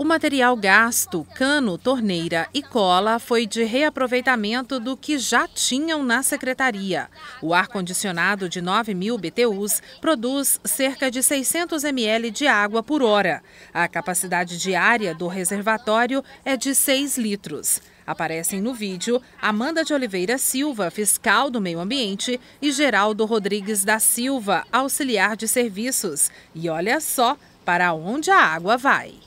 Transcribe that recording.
O material gasto, cano, torneira e cola foi de reaproveitamento do que já tinham na secretaria. O ar-condicionado de 9 mil BTUs produz cerca de 600 ml de água por hora. A capacidade diária do reservatório é de 6 litros. Aparecem no vídeo Amanda de Oliveira Silva, fiscal do meio ambiente, e Geraldo Rodrigues da Silva, auxiliar de serviços. E olha só para onde a água vai.